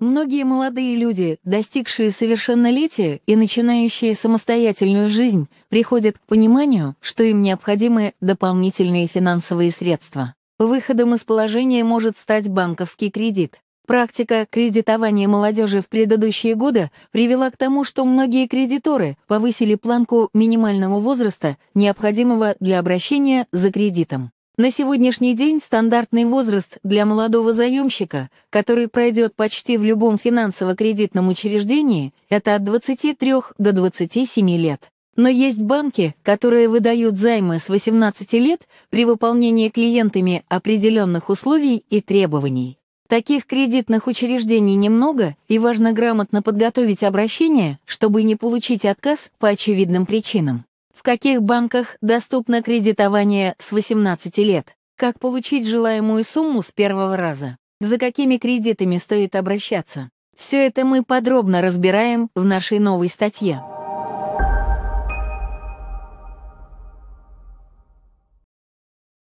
Многие молодые люди, достигшие совершеннолетия и начинающие самостоятельную жизнь, приходят к пониманию, что им необходимы дополнительные финансовые средства. Выходом из положения может стать банковский кредит. Практика кредитования молодежи в предыдущие годы привела к тому, что многие кредиторы повысили планку минимального возраста, необходимого для обращения за кредитом. На сегодняшний день стандартный возраст для молодого заемщика, который пройдет почти в любом финансово-кредитном учреждении, это от 23 до 27 лет. Но есть банки, которые выдают займы с 18 лет при выполнении клиентами определенных условий и требований. Таких кредитных учреждений немного, и важно грамотно подготовить обращение, чтобы не получить отказ по очевидным причинам в каких банках доступно кредитование с 18 лет, как получить желаемую сумму с первого раза, за какими кредитами стоит обращаться. Все это мы подробно разбираем в нашей новой статье.